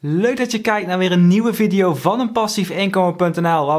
Leuk dat je kijkt naar weer een nieuwe video van een passief waar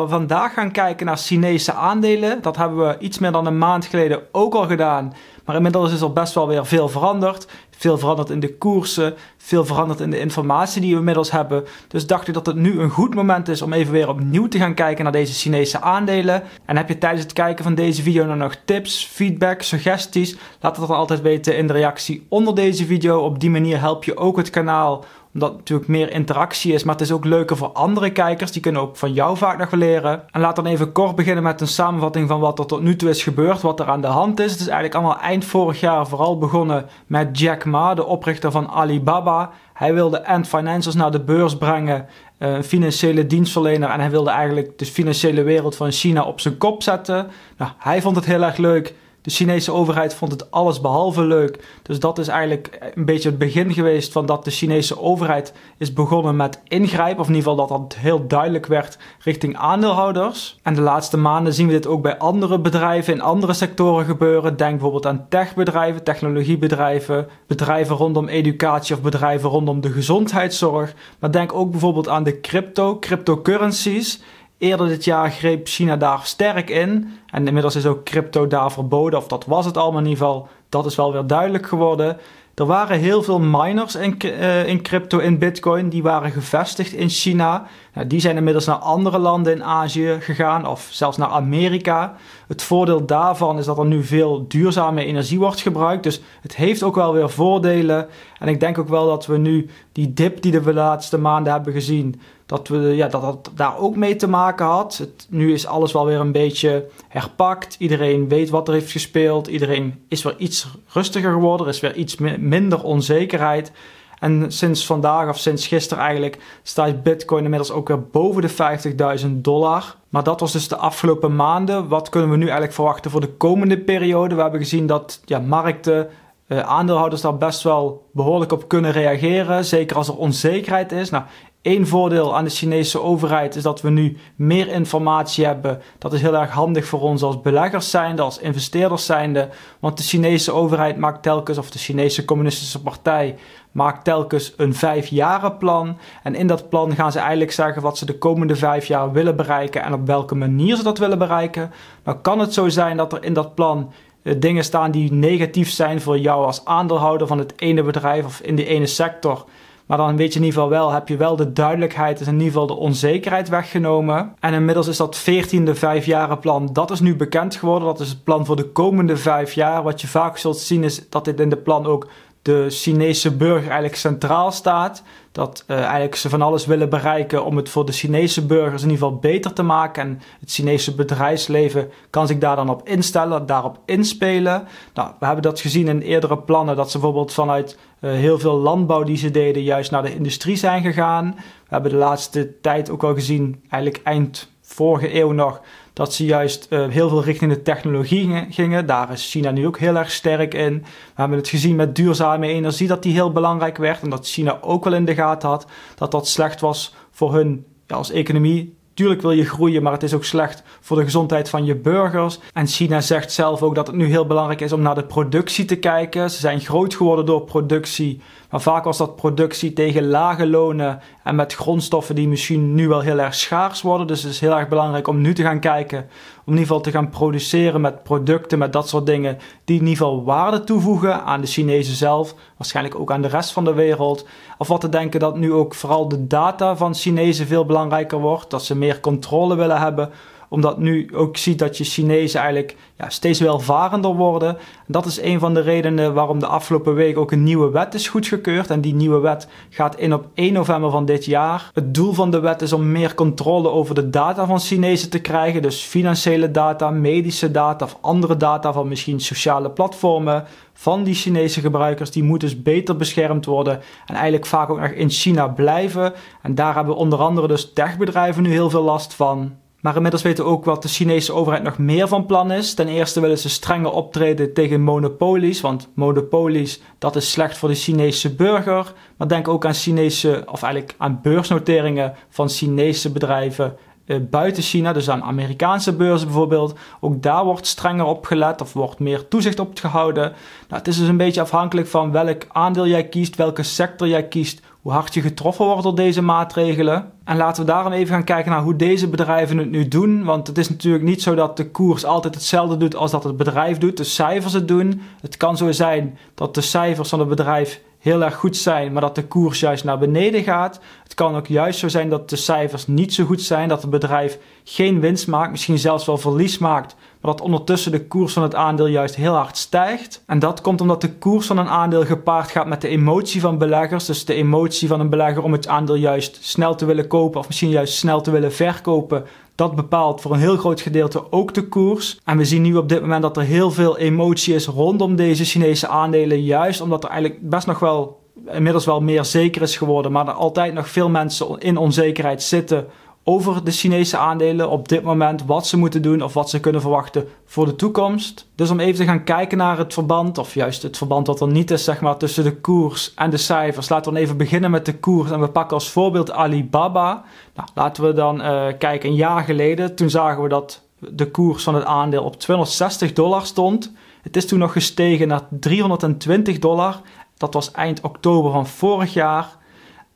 we vandaag gaan kijken naar Chinese aandelen. Dat hebben we iets meer dan een maand geleden ook al gedaan, maar inmiddels is er best wel weer veel veranderd. Veel veranderd in de koersen, veel veranderd in de informatie die we inmiddels hebben. Dus dacht ik dat het nu een goed moment is om even weer opnieuw te gaan kijken naar deze Chinese aandelen. En heb je tijdens het kijken van deze video nou nog tips, feedback, suggesties? Laat het dan altijd weten in de reactie onder deze video. Op die manier help je ook het kanaal omdat het natuurlijk meer interactie is, maar het is ook leuker voor andere kijkers. Die kunnen ook van jou vaak nog leren. En laat dan even kort beginnen met een samenvatting van wat er tot nu toe is gebeurd, wat er aan de hand is. Het is eigenlijk allemaal eind vorig jaar vooral begonnen met Jack de oprichter van Alibaba. Hij wilde Ant Financials naar de beurs brengen, eh, een financiële dienstverlener. En hij wilde eigenlijk de financiële wereld van China op zijn kop zetten. Nou, hij vond het heel erg leuk. De Chinese overheid vond het alles behalve leuk. Dus dat is eigenlijk een beetje het begin geweest van dat de Chinese overheid is begonnen met ingrijpen. Of in ieder geval dat dat heel duidelijk werd richting aandeelhouders. En de laatste maanden zien we dit ook bij andere bedrijven in andere sectoren gebeuren. Denk bijvoorbeeld aan techbedrijven, technologiebedrijven, bedrijven rondom educatie of bedrijven rondom de gezondheidszorg. Maar denk ook bijvoorbeeld aan de crypto, cryptocurrencies. Eerder dit jaar greep China daar sterk in. En inmiddels is ook crypto daar verboden, of dat was het allemaal in ieder geval. Dat is wel weer duidelijk geworden. Er waren heel veel miners in, eh, in crypto, in Bitcoin, die waren gevestigd in China die zijn inmiddels naar andere landen in Azië gegaan of zelfs naar Amerika. Het voordeel daarvan is dat er nu veel duurzame energie wordt gebruikt. Dus het heeft ook wel weer voordelen. En ik denk ook wel dat we nu die dip die we de laatste maanden hebben gezien, dat, we, ja, dat dat daar ook mee te maken had. Het, nu is alles wel weer een beetje herpakt. Iedereen weet wat er heeft gespeeld. Iedereen is weer iets rustiger geworden. Er is weer iets minder onzekerheid. En sinds vandaag of sinds gisteren eigenlijk staat Bitcoin inmiddels ook weer boven de 50.000 dollar. Maar dat was dus de afgelopen maanden. Wat kunnen we nu eigenlijk verwachten voor de komende periode? We hebben gezien dat ja, markten, eh, aandeelhouders daar best wel behoorlijk op kunnen reageren. Zeker als er onzekerheid is. Nou, Eén voordeel aan de Chinese overheid is dat we nu meer informatie hebben. Dat is heel erg handig voor ons als beleggers zijnde, als investeerders zijnde. Want de Chinese overheid maakt telkens, of de Chinese Communistische Partij maakt telkens een vijfjarenplan. En in dat plan gaan ze eigenlijk zeggen wat ze de komende vijf jaar willen bereiken en op welke manier ze dat willen bereiken. Dan nou kan het zo zijn dat er in dat plan eh, dingen staan die negatief zijn voor jou als aandeelhouder van het ene bedrijf of in die ene sector. Maar dan weet je in ieder geval wel, heb je wel de duidelijkheid, is in ieder geval de onzekerheid weggenomen. En inmiddels is dat 14e vijfjarenplan, dat is nu bekend geworden. Dat is het plan voor de komende vijf jaar. Wat je vaak zult zien is dat dit in de plan ook de Chinese burger eigenlijk centraal staat. Dat eh, eigenlijk ze van alles willen bereiken om het voor de Chinese burgers in ieder geval beter te maken. En het Chinese bedrijfsleven kan zich daar dan op instellen, daarop inspelen. Nou, we hebben dat gezien in eerdere plannen, dat ze bijvoorbeeld vanuit eh, heel veel landbouw die ze deden juist naar de industrie zijn gegaan. We hebben de laatste tijd ook al gezien, eigenlijk eind vorige eeuw nog, dat ze juist eh, heel veel richting de technologie gingen. Daar is China nu ook heel erg sterk in. We hebben het gezien met duurzame energie dat die heel belangrijk werd. En dat China ook wel in de gaten had dat dat slecht was voor hun ja, als economie natuurlijk wil je groeien, maar het is ook slecht voor de gezondheid van je burgers. En China zegt zelf ook dat het nu heel belangrijk is om naar de productie te kijken. Ze zijn groot geworden door productie, maar vaak was dat productie tegen lage lonen en met grondstoffen die misschien nu wel heel erg schaars worden. Dus het is heel erg belangrijk om nu te gaan kijken, om in ieder geval te gaan produceren met producten, met dat soort dingen die in ieder geval waarde toevoegen aan de Chinezen zelf, waarschijnlijk ook aan de rest van de wereld. Of wat te denken dat nu ook vooral de data van Chinezen veel belangrijker wordt, dat ze meer meer controle willen hebben omdat nu ook ziet dat je Chinezen eigenlijk ja, steeds welvarender worden. Dat is een van de redenen waarom de afgelopen week ook een nieuwe wet is goedgekeurd. En die nieuwe wet gaat in op 1 november van dit jaar. Het doel van de wet is om meer controle over de data van Chinezen te krijgen. Dus financiële data, medische data of andere data van misschien sociale platformen van die Chinese gebruikers. Die moeten dus beter beschermd worden en eigenlijk vaak ook nog in China blijven. En daar hebben onder andere dus techbedrijven nu heel veel last van. Maar inmiddels weten we ook wat de Chinese overheid nog meer van plan is. Ten eerste willen ze strenger optreden tegen monopolies, want monopolies dat is slecht voor de Chinese burger. Maar denk ook aan Chinese, of eigenlijk aan beursnoteringen van Chinese bedrijven eh, buiten China, dus aan Amerikaanse beurzen bijvoorbeeld. Ook daar wordt strenger op gelet of wordt meer toezicht op gehouden. Nou, het is dus een beetje afhankelijk van welk aandeel jij kiest, welke sector jij kiest, hoe hard je getroffen wordt door deze maatregelen. En laten we daarom even gaan kijken naar hoe deze bedrijven het nu doen. Want het is natuurlijk niet zo dat de koers altijd hetzelfde doet als dat het bedrijf doet. De cijfers het doen. Het kan zo zijn dat de cijfers van het bedrijf heel erg goed zijn, maar dat de koers juist naar beneden gaat. Het kan ook juist zo zijn dat de cijfers niet zo goed zijn, dat het bedrijf geen winst maakt, misschien zelfs wel verlies maakt, maar dat ondertussen de koers van het aandeel juist heel hard stijgt. En dat komt omdat de koers van een aandeel gepaard gaat met de emotie van beleggers, dus de emotie van een belegger om het aandeel juist snel te willen kopen of misschien juist snel te willen verkopen. Dat bepaalt voor een heel groot gedeelte ook de koers. En we zien nu op dit moment dat er heel veel emotie is rondom deze Chinese aandelen. Juist omdat er eigenlijk best nog wel inmiddels wel meer zeker is geworden, maar er altijd nog veel mensen in onzekerheid zitten over de Chinese aandelen op dit moment, wat ze moeten doen of wat ze kunnen verwachten voor de toekomst. Dus om even te gaan kijken naar het verband, of juist het verband dat er niet is, zeg maar, tussen de koers en de cijfers. Laten we even beginnen met de koers en we pakken als voorbeeld Alibaba. Nou, laten we dan eh, kijken, een jaar geleden, toen zagen we dat de koers van het aandeel op 260 dollar stond. Het is toen nog gestegen naar 320 dollar. Dat was eind oktober van vorig jaar.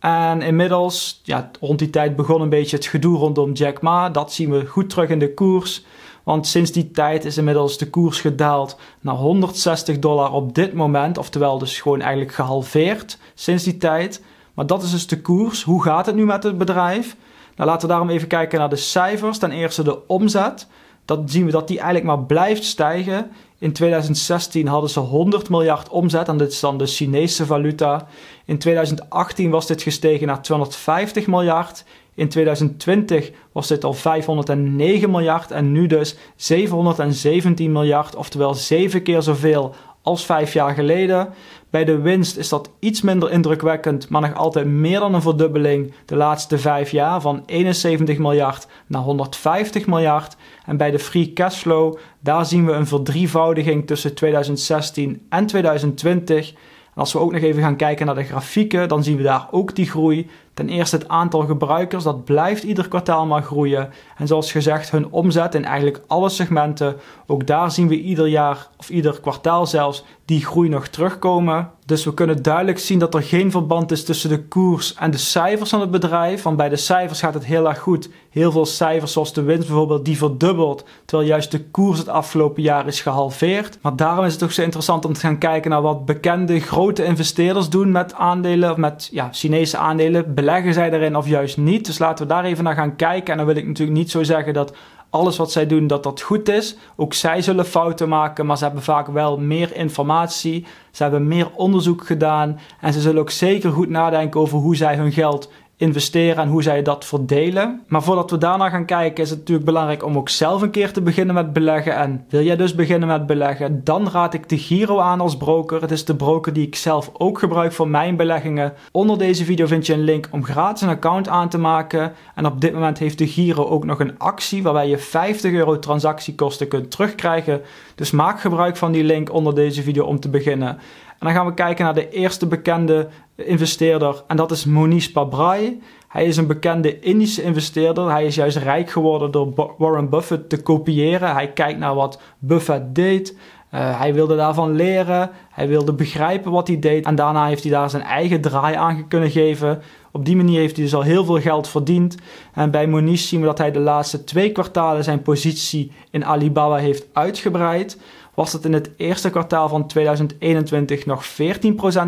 En inmiddels, ja, rond die tijd begon een beetje het gedoe rondom Jack Ma. Dat zien we goed terug in de koers. Want sinds die tijd is inmiddels de koers gedaald naar 160 dollar op dit moment. Oftewel dus gewoon eigenlijk gehalveerd sinds die tijd. Maar dat is dus de koers. Hoe gaat het nu met het bedrijf? Nou, laten we daarom even kijken naar de cijfers. Ten eerste de omzet. Dan zien we dat die eigenlijk maar blijft stijgen. In 2016 hadden ze 100 miljard omzet en dit is dan de Chinese valuta. In 2018 was dit gestegen naar 250 miljard. In 2020 was dit al 509 miljard en nu dus 717 miljard, oftewel 7 keer zoveel als 5 jaar geleden. Bij de winst is dat iets minder indrukwekkend, maar nog altijd meer dan een verdubbeling de laatste vijf jaar van 71 miljard naar 150 miljard. En bij de free cashflow, daar zien we een verdrievoudiging tussen 2016 en 2020. En als we ook nog even gaan kijken naar de grafieken, dan zien we daar ook die groei. Ten eerste het aantal gebruikers, dat blijft ieder kwartaal maar groeien. En zoals gezegd, hun omzet in eigenlijk alle segmenten. Ook daar zien we ieder jaar, of ieder kwartaal zelfs, die groei nog terugkomen. Dus we kunnen duidelijk zien dat er geen verband is tussen de koers en de cijfers van het bedrijf. Want bij de cijfers gaat het heel erg goed. Heel veel cijfers, zoals de winst bijvoorbeeld, die verdubbelt. Terwijl juist de koers het afgelopen jaar is gehalveerd. Maar daarom is het ook zo interessant om te gaan kijken naar wat bekende grote investeerders doen met aandelen, of met ja, Chinese aandelen leggen zij daarin of juist niet? Dus laten we daar even naar gaan kijken. En dan wil ik natuurlijk niet zo zeggen dat alles wat zij doen, dat dat goed is. Ook zij zullen fouten maken, maar ze hebben vaak wel meer informatie. Ze hebben meer onderzoek gedaan. En ze zullen ook zeker goed nadenken over hoe zij hun geld investeren en hoe zij dat verdelen. Maar voordat we daarna gaan kijken, is het natuurlijk belangrijk om ook zelf een keer te beginnen met beleggen. En wil jij dus beginnen met beleggen, dan raad ik de Giro aan als broker. Het is de broker die ik zelf ook gebruik voor mijn beleggingen. Onder deze video vind je een link om gratis een account aan te maken. En op dit moment heeft de Giro ook nog een actie waarbij je 50 euro transactiekosten kunt terugkrijgen. Dus maak gebruik van die link onder deze video om te beginnen. En dan gaan we kijken naar de eerste bekende investeerder en dat is Monish Pabrai. Hij is een bekende Indische investeerder. Hij is juist rijk geworden door Warren Buffett te kopiëren. Hij kijkt naar wat Buffett deed. Eh, hij wilde daarvan leren. Hij wilde begrijpen wat hij deed. En daarna heeft hij daar zijn eigen draai aan kunnen geven. Op die manier heeft hij dus al heel veel geld verdiend. En bij Monish zien we dat hij de laatste twee kwartalen zijn positie in Alibaba heeft uitgebreid was het in het eerste kwartaal van 2021 nog 14%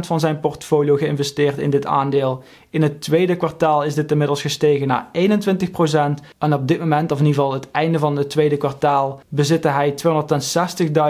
van zijn portfolio geïnvesteerd in dit aandeel. In het tweede kwartaal is dit inmiddels gestegen naar 21%. En op dit moment, of in ieder geval het einde van het tweede kwartaal, bezitte hij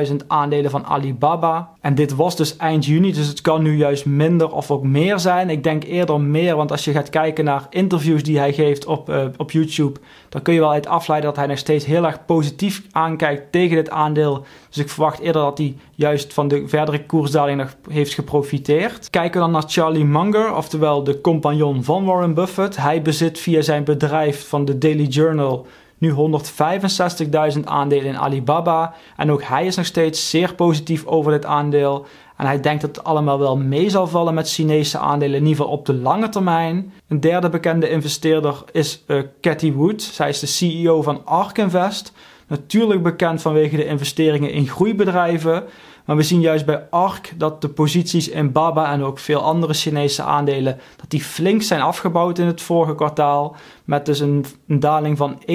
260.000 aandelen van Alibaba. En dit was dus eind juni, dus het kan nu juist minder of ook meer zijn. Ik denk eerder meer, want als je gaat kijken naar interviews die hij geeft op, eh, op YouTube, dan kun je wel uit afleiden dat hij nog steeds heel erg positief aankijkt tegen dit aandeel. Dus ik verwacht eerder dat hij juist van de verdere koersdaling nog heeft geprofiteerd. Kijken we dan naar Charlie Munger, oftewel de compagnon van Warren Buffett. Hij bezit via zijn bedrijf van de Daily Journal nu 165.000 aandelen in Alibaba. En ook hij is nog steeds zeer positief over dit aandeel. En hij denkt dat het allemaal wel mee zal vallen met Chinese aandelen, in ieder geval op de lange termijn. Een derde bekende investeerder is uh, Cathy Wood. Zij is de CEO van ARK Invest. Natuurlijk bekend vanwege de investeringen in groeibedrijven, maar we zien juist bij ARK dat de posities in Baba en ook veel andere Chinese aandelen, dat die flink zijn afgebouwd in het vorige kwartaal. Met dus een, een daling van 21%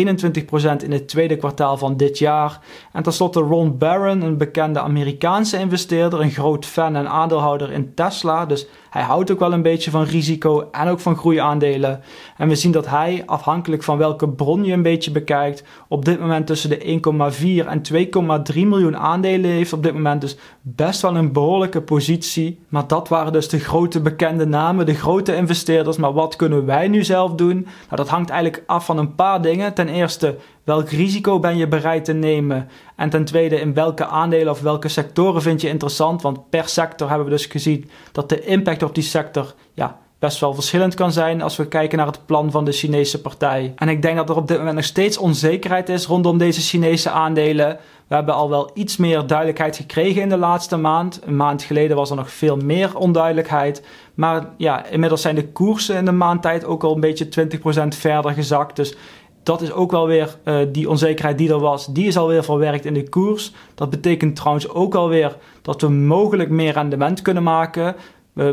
in het tweede kwartaal van dit jaar. En tenslotte Ron Barron, een bekende Amerikaanse investeerder, een groot fan en aandeelhouder in Tesla. Dus hij houdt ook wel een beetje van risico en ook van groeiaandelen. En we zien dat hij, afhankelijk van welke bron je een beetje bekijkt, op dit moment tussen de 1,4 en 2,3 miljoen aandelen heeft. Op dit moment dus best wel een behoorlijke positie. Maar dat waren dus de grote bekende namen, de grote investeerders. Maar wat kunnen wij nu zelf doen? Nou, dat hangt eigenlijk af van een paar dingen. Ten eerste, welk risico ben je bereid te nemen? En ten tweede, in welke aandelen of welke sectoren vind je interessant? Want per sector hebben we dus gezien dat de impact op die sector ja, best wel verschillend kan zijn als we kijken naar het plan van de Chinese partij. En ik denk dat er op dit moment nog steeds onzekerheid is rondom deze Chinese aandelen. We hebben al wel iets meer duidelijkheid gekregen in de laatste maand. Een maand geleden was er nog veel meer onduidelijkheid. Maar ja, inmiddels zijn de koersen in de maand tijd ook al een beetje 20% verder gezakt. Dus dat is ook wel weer eh, die onzekerheid die er was. Die is alweer verwerkt in de koers. Dat betekent trouwens ook alweer dat we mogelijk meer rendement kunnen maken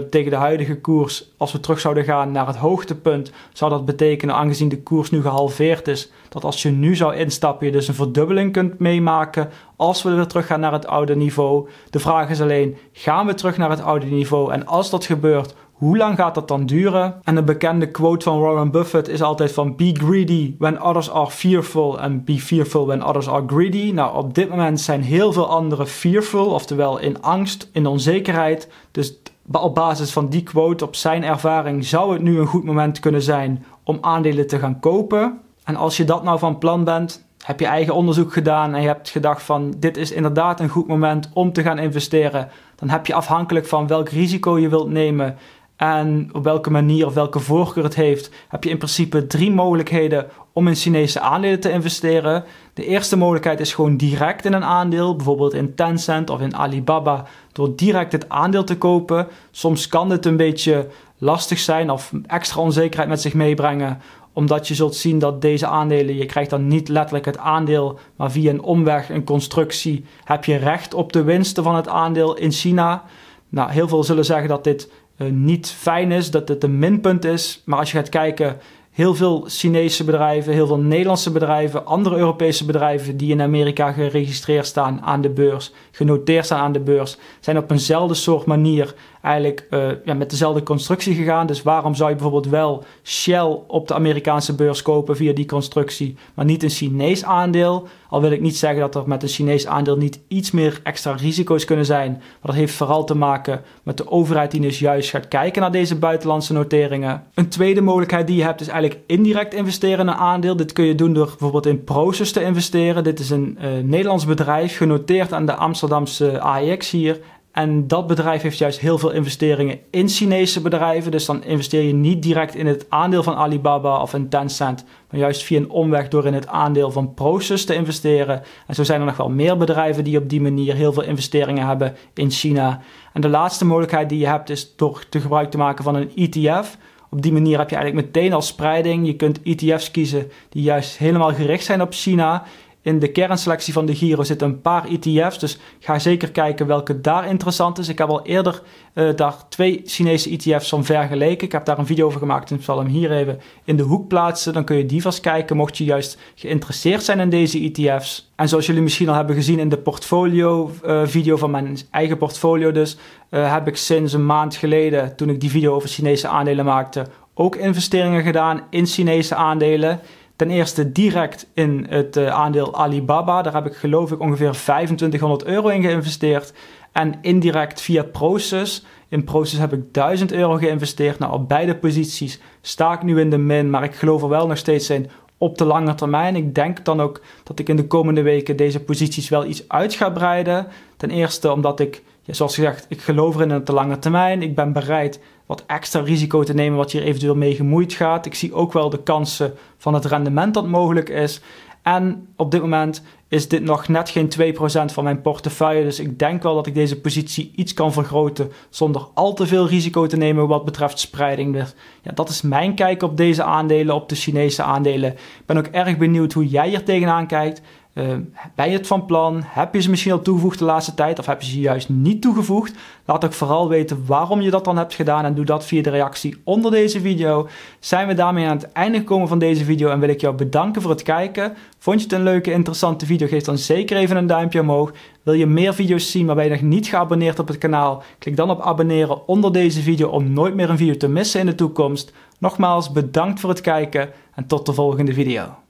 tegen de huidige koers, als we terug zouden gaan naar het hoogtepunt, zou dat betekenen, aangezien de koers nu gehalveerd is, dat als je nu zou instappen, je dus een verdubbeling kunt meemaken als we weer terug gaan naar het oude niveau. De vraag is alleen, gaan we terug naar het oude niveau? En als dat gebeurt, hoe lang gaat dat dan duren? En een bekende quote van Warren Buffett is altijd van be greedy when others are fearful and be fearful when others are greedy. Nou, op dit moment zijn heel veel anderen fearful, oftewel in angst, in onzekerheid. Dus op basis van die quote, op zijn ervaring, zou het nu een goed moment kunnen zijn om aandelen te gaan kopen. En als je dat nou van plan bent, heb je eigen onderzoek gedaan en je hebt gedacht van dit is inderdaad een goed moment om te gaan investeren, dan heb je afhankelijk van welk risico je wilt nemen en op welke manier of welke voorkeur het heeft, heb je in principe drie mogelijkheden om in Chinese aandelen te investeren. De eerste mogelijkheid is gewoon direct in een aandeel, bijvoorbeeld in Tencent of in Alibaba, door direct het aandeel te kopen. Soms kan dit een beetje lastig zijn of extra onzekerheid met zich meebrengen, omdat je zult zien dat deze aandelen, je krijgt dan niet letterlijk het aandeel, maar via een omweg, een constructie, heb je recht op de winsten van het aandeel in China. Nou, heel veel zullen zeggen dat dit eh, niet fijn is, dat dit een minpunt is, maar als je gaat kijken heel veel Chinese bedrijven, heel veel Nederlandse bedrijven, andere Europese bedrijven die in Amerika geregistreerd staan aan de beurs, genoteerd staan aan de beurs, zijn op eenzelfde soort manier eigenlijk eh, ja, met dezelfde constructie gegaan. Dus waarom zou je bijvoorbeeld wel Shell op de Amerikaanse beurs kopen via die constructie, maar niet een Chinees aandeel? Al wil ik niet zeggen dat er met een Chinees aandeel niet iets meer extra risico's kunnen zijn. Maar dat heeft vooral te maken met de overheid die dus juist gaat kijken naar deze buitenlandse noteringen. Een tweede mogelijkheid die je hebt is eigenlijk indirect investeren in een aandeel. Dit kun je doen door bijvoorbeeld in Proces te investeren. Dit is een eh, Nederlands bedrijf genoteerd aan de Amsterdamse AEX hier. En dat bedrijf heeft juist heel veel investeringen in Chinese bedrijven. Dus dan investeer je niet direct in het aandeel van Alibaba of in Tencent. Maar juist via een omweg door in het aandeel van Proces te investeren. En zo zijn er nog wel meer bedrijven die op die manier heel veel investeringen hebben in China. En de laatste mogelijkheid die je hebt is toch te gebruik te maken van een ETF. Op die manier heb je eigenlijk meteen al spreiding. Je kunt ETF's kiezen die juist helemaal gericht zijn op China. In de kernselectie van de Giro zitten een paar ETF's, dus ga zeker kijken welke daar interessant is. Ik heb al eerder eh, daar twee Chinese ETF's van vergeleken. Ik heb daar een video over gemaakt en ik zal hem hier even in de hoek plaatsen. Dan kun je die vast kijken, mocht je juist geïnteresseerd zijn in deze ETF's. En zoals jullie misschien al hebben gezien in de portfolio eh, video van mijn eigen portfolio dus, eh, heb ik sinds een maand geleden, toen ik die video over Chinese aandelen maakte, ook investeringen gedaan in Chinese aandelen. Ten eerste direct in het eh, aandeel Alibaba. Daar heb ik geloof ik ongeveer 2500 euro in geïnvesteerd. En indirect via Proces. In Proces heb ik 1000 euro geïnvesteerd. Nou, op beide posities sta ik nu in de min. Maar ik geloof er wel nog steeds in op de lange termijn. Ik denk dan ook dat ik in de komende weken deze posities wel iets uit ga breiden. Ten eerste omdat ik ja, zoals gezegd, ik geloof erin in de lange termijn. Ik ben bereid wat extra risico te nemen wat hier eventueel mee gemoeid gaat. Ik zie ook wel de kansen van het rendement dat mogelijk is. En op dit moment is dit nog net geen 2% van mijn portefeuille. Dus ik denk wel dat ik deze positie iets kan vergroten zonder al te veel risico te nemen wat betreft spreiding. Dus ja, dat is mijn kijk op deze aandelen, op de Chinese aandelen. Ik ben ook erg benieuwd hoe jij hier tegenaan kijkt. Ehm, ben je het van plan? Heb je ze misschien al toegevoegd de laatste tijd? Of heb je ze juist niet toegevoegd? Laat ook vooral weten waarom je dat dan hebt gedaan. En doe dat via de reactie onder deze video. Zijn we daarmee aan het einde gekomen van deze video. En wil ik jou bedanken voor het kijken. Vond je het een leuke, interessante video? Geef dan zeker even een duimpje omhoog. Wil je meer video's zien maar ben je nog niet geabonneerd op het kanaal? Klik dan op abonneren onder deze video om nooit meer een video te missen in de toekomst. Nogmaals bedankt voor het kijken en tot de volgende video.